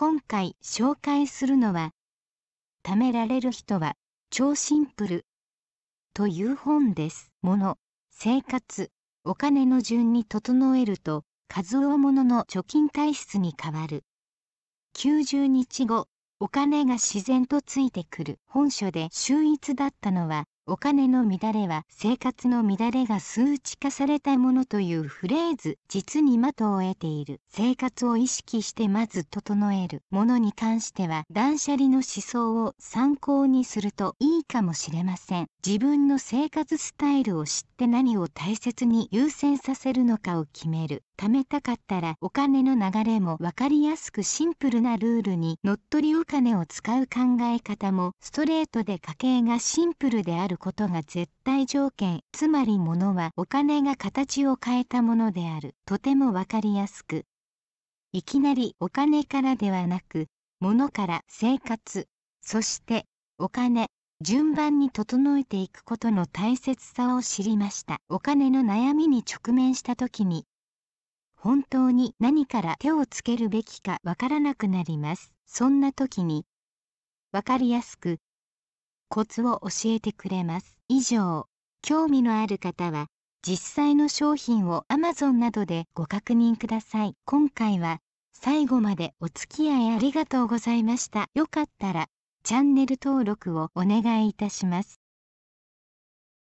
今回紹介するのは「貯められる人は超シンプル」という本です。もの、生活、お金の順に整えると数多ものの貯金体質に変わる。90日後、お金が自然とついてくる本書で秀逸だったのはお金の乱れは生活の乱れが数値化されたものというフレーズ実に的を得ている生活を意識してまず整えるものに関しては断捨離の思想を参考にするといいかもしれません自分の生活スタイルを知って何を大切に優先させるのかを決める貯めたかったらお金の流れも分かりやすくシンプルなルールにのっとりお金を使う考え方もストレートで家計がシンプルであることが絶対条件つまり物はお金が形を変えたものであるとても分かりやすくいきなりお金からではなく物から生活そしてお金順番に整えていくことの大切さを知りましたお金の悩みに直面した時に本当に何から手をつけるべきかわからなくなりますそんな時にわかりやすくコツを教えてくれます以上興味のある方は実際の商品を Amazon などでご確認ください今回は最後までお付き合いありがとうございましたよかったらチャンネル登録をお願いいたします